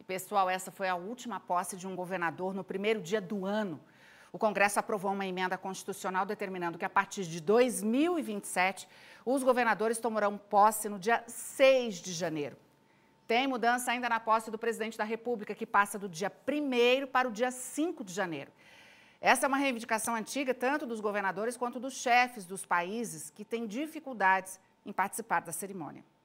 E, pessoal, essa foi a última posse de um governador no primeiro dia do ano. O Congresso aprovou uma emenda constitucional determinando que, a partir de 2027, os governadores tomarão posse no dia 6 de janeiro. Tem mudança ainda na posse do presidente da República, que passa do dia 1 para o dia 5 de janeiro. Essa é uma reivindicação antiga tanto dos governadores quanto dos chefes dos países que têm dificuldades em participar da cerimônia.